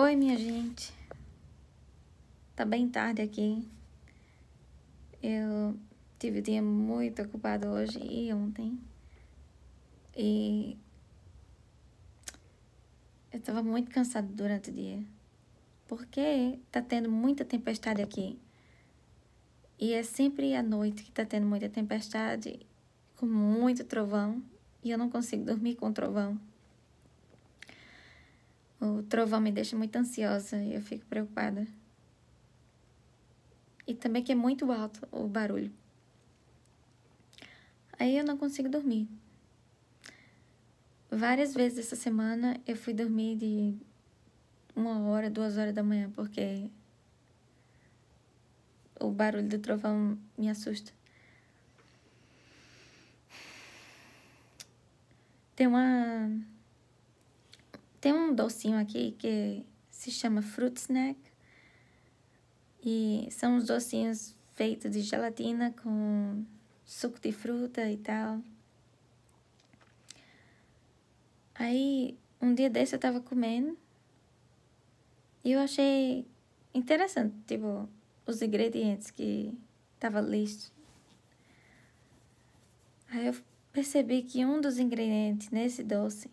Oi, minha gente. Tá bem tarde aqui, Eu tive o um dia muito ocupado hoje e ontem. E eu tava muito cansado durante o dia. Porque tá tendo muita tempestade aqui. E é sempre à noite que tá tendo muita tempestade, com muito trovão, e eu não consigo dormir com trovão. O trovão me deixa muito ansiosa e eu fico preocupada. E também que é muito alto o barulho. Aí eu não consigo dormir. Várias vezes essa semana eu fui dormir de uma hora, duas horas da manhã, porque o barulho do trovão me assusta. Tem uma tem um docinho aqui que se chama Fruit Snack. E são uns docinhos feitos de gelatina com suco de fruta e tal. Aí, um dia desse eu tava comendo. E eu achei interessante, tipo, os ingredientes que tava listo. Aí eu percebi que um dos ingredientes nesse doce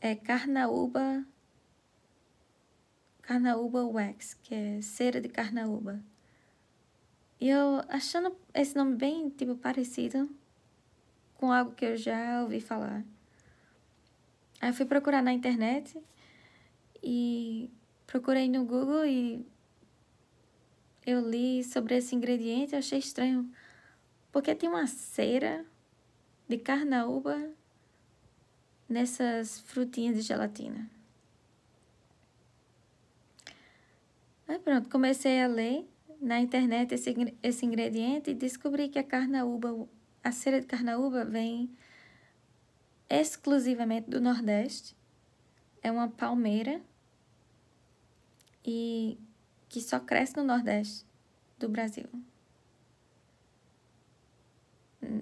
é carnaúba, carnaúba wax, que é cera de carnaúba. E eu achando esse nome bem, tipo, parecido com algo que eu já ouvi falar. Aí eu fui procurar na internet e procurei no Google e eu li sobre esse ingrediente e achei estranho. Porque tem uma cera de carnaúba nessas frutinhas de gelatina. Aí pronto, comecei a ler na internet esse, esse ingrediente e descobri que a carnaúba, a cera de carnaúba vem exclusivamente do Nordeste. É uma palmeira e que só cresce no Nordeste do Brasil. Hum,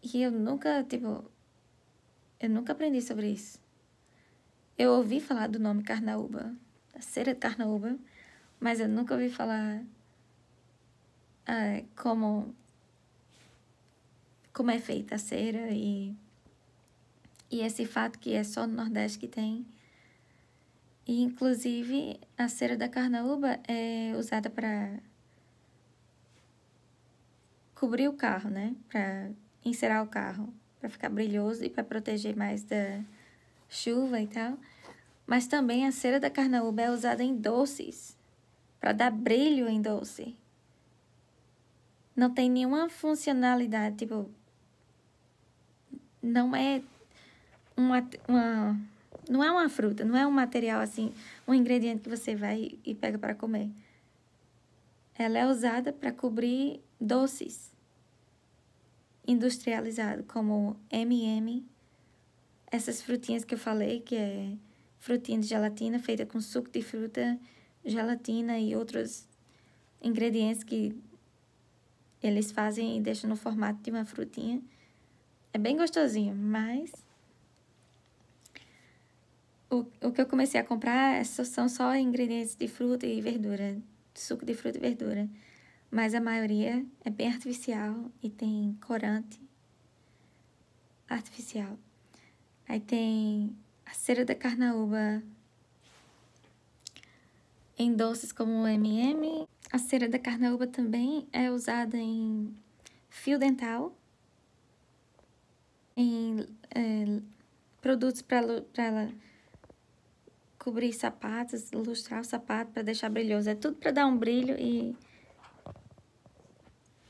e eu nunca, tipo, eu nunca aprendi sobre isso. Eu ouvi falar do nome Carnaúba, da cera de Carnaúba, mas eu nunca ouvi falar ah, como, como é feita a cera e, e esse fato que é só no Nordeste que tem. E, inclusive, a cera da carnaúba é usada para cobrir o carro, né? Para encerar o carro para ficar brilhoso e para proteger mais da chuva e tal. Mas também a cera da carnaúba é usada em doces, para dar brilho em doce. Não tem nenhuma funcionalidade, tipo. Não é uma, uma não é uma fruta, não é um material assim, um ingrediente que você vai e pega para comer. Ela é usada para cobrir doces industrializado, como MM, essas frutinhas que eu falei, que é frutinha de gelatina feita com suco de fruta, gelatina e outros ingredientes que eles fazem e deixam no formato de uma frutinha. É bem gostosinho, mas o, o que eu comecei a comprar é são só ingredientes de fruta e verdura, suco de fruta e verdura mas a maioria é bem artificial e tem corante artificial. Aí tem a cera da carnaúba em doces como o M&M. A cera da carnaúba também é usada em fio dental, em é, produtos para cobrir sapatos, lustrar o sapato para deixar brilhoso. É tudo para dar um brilho e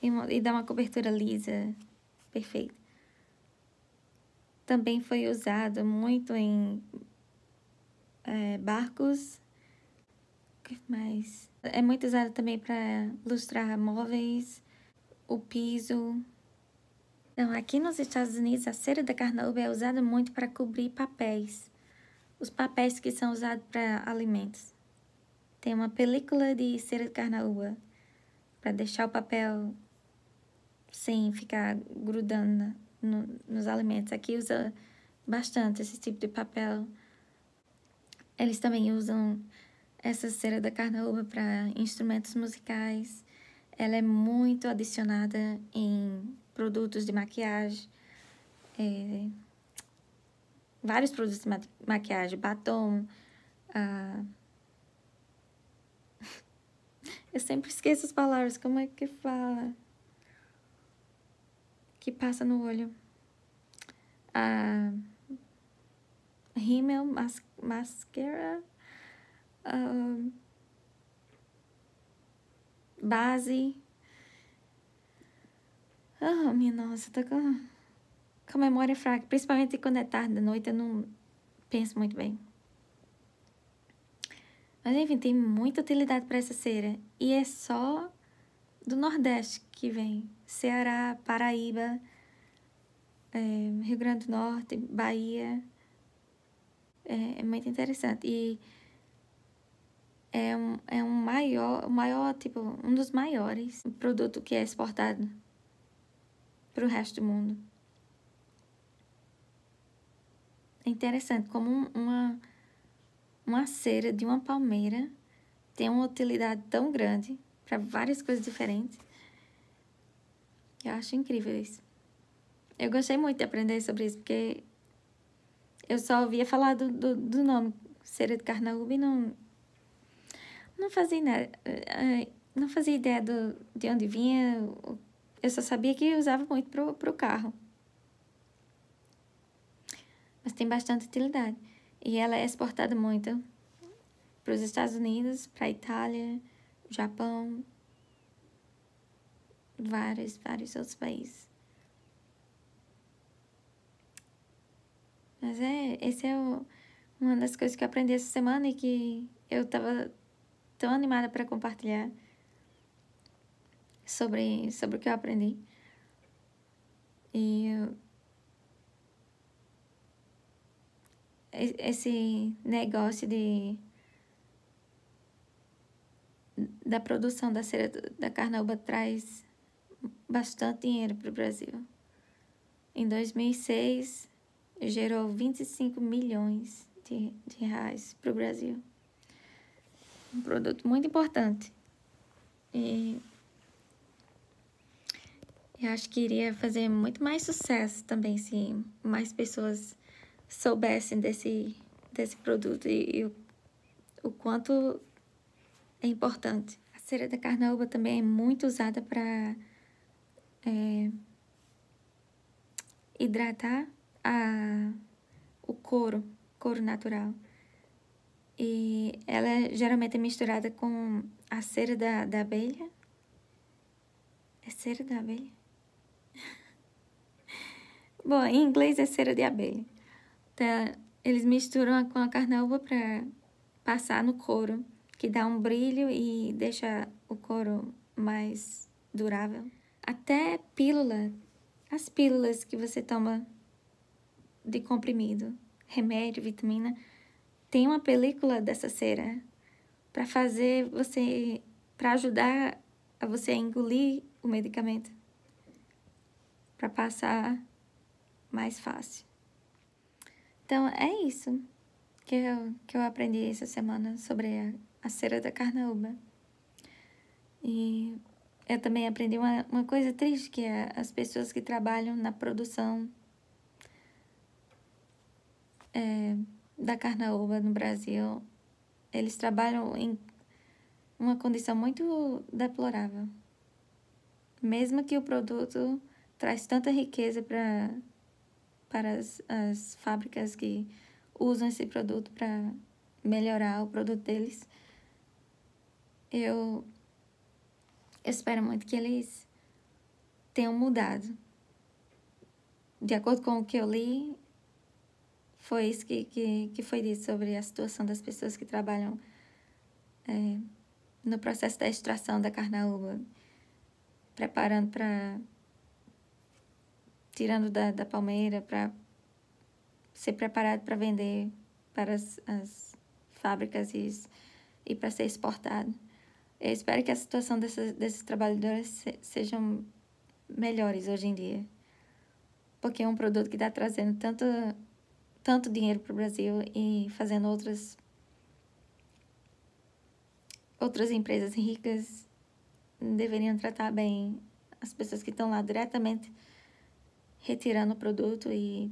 e, uma, e dá uma cobertura lisa perfeita. Também foi usado muito em é, barcos. O que mais? É muito usado também para ilustrar móveis, o piso. Então, aqui nos Estados Unidos, a cera da carnaúba é usada muito para cobrir papéis. Os papéis que são usados para alimentos. Tem uma película de cera de carnaúba para deixar o papel sem ficar grudando no, nos alimentos. Aqui usa bastante esse tipo de papel. Eles também usam essa cera da carnaúba para instrumentos musicais. Ela é muito adicionada em produtos de maquiagem, é, vários produtos de ma maquiagem, batom. eu sempre esqueço as palavras, como é que fala? que passa no olho. A rímel, mas, máscara, ah, base. Ah, oh, minha nossa, tô com, com a memória fraca. Principalmente quando é tarde da noite, eu não penso muito bem. Mas enfim, tem muita utilidade para essa cera. E é só do Nordeste que vem: Ceará, Paraíba, é, Rio Grande do Norte, Bahia. É, é muito interessante. E é um, é um maior, maior, tipo, um dos maiores produtos que é exportado para o resto do mundo. É interessante como uma, uma cera de uma palmeira tem uma utilidade tão grande para várias coisas diferentes. Eu acho incrível isso. Eu gostei muito de aprender sobre isso, porque eu só ouvia falar do, do, do nome Cera de Carnaúba e não, não fazia nada, eh, eh, não fazia ideia do, de onde vinha. Eu só sabia que usava muito pro, pro carro. Mas tem bastante utilidade. E ela é exportada muito para os Estados Unidos, para a Itália, Japão, vários, vários outros países. Mas é, esse é o, uma das coisas que eu aprendi essa semana e que eu tava tão animada para compartilhar sobre, sobre o que eu aprendi. E esse negócio de da produção da cera da carnaúba traz bastante dinheiro para o Brasil. Em 2006, gerou 25 milhões de, de reais para o Brasil. Um produto muito importante. E eu acho que iria fazer muito mais sucesso também se mais pessoas soubessem desse, desse produto e, e o, o quanto é importante. A cera da carnaúba também é muito usada para é, hidratar a, o couro, couro natural. E ela é, geralmente é misturada com a cera da, da abelha. É cera da abelha? Bom, em inglês é cera de abelha. Então, eles misturam com a carnaúba para passar no couro que dá um brilho e deixa o couro mais durável. Até pílula, as pílulas que você toma de comprimido, remédio, vitamina, tem uma película dessa cera para fazer você, para ajudar a você a engolir o medicamento, para passar mais fácil. Então é isso que eu, que eu aprendi essa semana sobre a a cera da carnaúba. E eu também aprendi uma, uma coisa triste, que é as pessoas que trabalham na produção é, da carnaúba no Brasil, eles trabalham em uma condição muito deplorável. Mesmo que o produto traz tanta riqueza pra, para as, as fábricas que usam esse produto para melhorar o produto deles, eu espero muito que eles tenham mudado. De acordo com o que eu li, foi isso que, que, que foi dito sobre a situação das pessoas que trabalham é, no processo da extração da carnaúba, preparando para. tirando da, da palmeira para ser preparado para vender para as, as fábricas e, e para ser exportado. Eu espero que a situação desses trabalhadores se, sejam melhores hoje em dia. Porque é um produto que está trazendo tanto, tanto dinheiro para o Brasil e fazendo outras, outras empresas ricas deveriam tratar bem as pessoas que estão lá diretamente retirando o produto e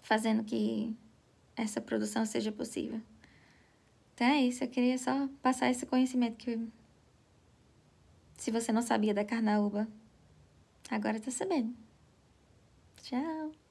fazendo que essa produção seja possível. Então é isso, eu queria só passar esse conhecimento que se você não sabia da carnaúba, agora tá sabendo. Tchau!